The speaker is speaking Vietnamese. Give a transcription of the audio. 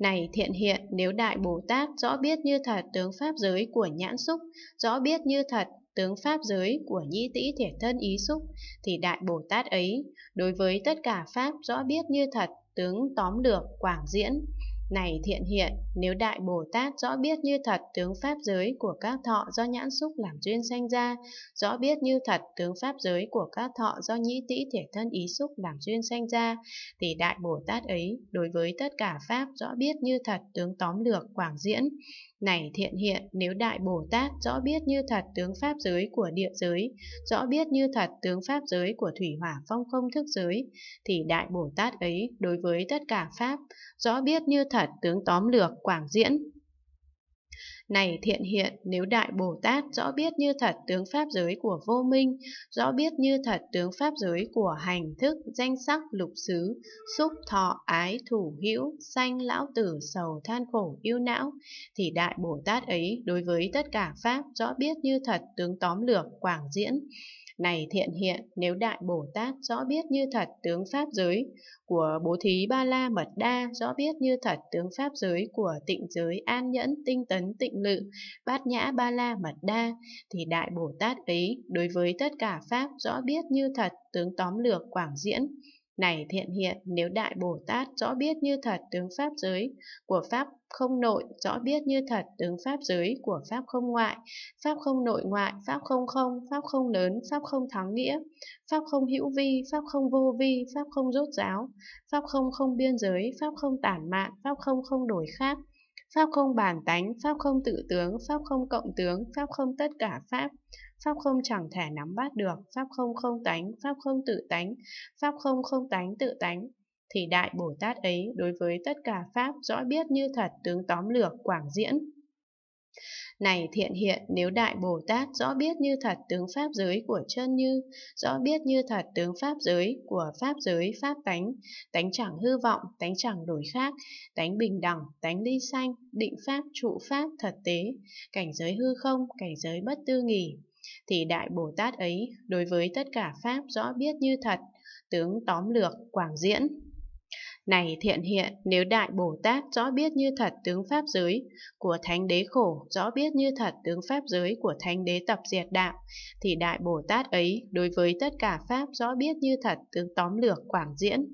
Này thiện hiện, nếu Đại Bồ Tát rõ biết như thật tướng pháp giới của nhãn xúc, rõ biết như thật tướng pháp giới của nhĩ tĩ thể thân ý xúc, thì Đại Bồ Tát ấy, đối với tất cả pháp rõ biết như thật, tướng tóm lược, quảng diễn, này thiện hiện, nếu Đại Bồ Tát rõ biết như thật tướng Pháp giới của các thọ do nhãn xúc làm duyên sanh ra, rõ biết như thật tướng Pháp giới của các thọ do nhĩ tĩ thể thân ý xúc làm duyên sanh ra, thì Đại Bồ Tát ấy đối với tất cả Pháp rõ biết như thật tướng tóm lược quảng diễn. Này thiện hiện, nếu Đại Bồ Tát rõ biết như thật tướng Pháp giới của địa giới, rõ biết như thật tướng Pháp giới của thủy hỏa phong không thức giới, thì Đại Bồ Tát ấy đối với tất cả Pháp rõ biết như thật tướng tóm lược Quảng Diễn. Này thiện hiện, nếu Đại Bồ Tát rõ biết như thật tướng pháp giới của vô minh, rõ biết như thật tướng pháp giới của hành thức, danh sắc, lục xứ, xúc, thọ, ái, thủ hữu, sanh, lão tử, sầu, than khổ, yêu não, thì Đại Bồ Tát ấy đối với tất cả pháp rõ biết như thật tướng tóm lược, quảng diễn, này thiện hiện, nếu Đại Bồ Tát rõ biết như thật tướng Pháp giới của Bố Thí Ba La Mật Đa, rõ biết như thật tướng Pháp giới của tịnh giới an nhẫn, tinh tấn, tịnh tịnh lự, bát nhã ba la mật đa, thì Đại Bồ Tát ấy đối với tất cả Pháp rõ biết như thật, tướng tóm lược quảng diễn. Này thiện hiện, nếu Đại Bồ Tát rõ biết như thật tướng Pháp giới của Pháp không nội, rõ biết như thật tướng Pháp giới của Pháp không ngoại, Pháp không nội ngoại, Pháp không không, Pháp không lớn, Pháp không thắng nghĩa, Pháp không hữu vi, Pháp không vô vi, Pháp không rốt giáo Pháp không không biên giới, Pháp không tản mạn, Pháp không không đổi khác, Pháp không bản tánh, Pháp không tự tướng, Pháp không cộng tướng, Pháp không tất cả Pháp, Pháp không chẳng thể nắm bắt được, Pháp không không tánh, Pháp không tự tánh, Pháp không không tánh tự tánh. Thì Đại Bồ Tát ấy đối với tất cả Pháp rõ biết như thật tướng tóm lược quảng diễn. Này thiện hiện, nếu Đại Bồ Tát rõ biết như thật tướng Pháp giới của chân như, rõ biết như thật tướng Pháp giới của Pháp giới Pháp tánh, tánh chẳng hư vọng, tánh chẳng đổi khác, tánh bình đẳng, tánh ly sanh, định Pháp, trụ Pháp, thật tế, cảnh giới hư không, cảnh giới bất tư nghỉ, thì Đại Bồ Tát ấy đối với tất cả Pháp rõ biết như thật, tướng tóm lược, quảng diễn, này thiện hiện, nếu Đại Bồ Tát rõ biết như thật tướng Pháp giới của Thánh Đế khổ, rõ biết như thật tướng Pháp giới của Thánh Đế tập diệt đạo, thì Đại Bồ Tát ấy đối với tất cả Pháp rõ biết như thật tướng tóm lược quảng diễn,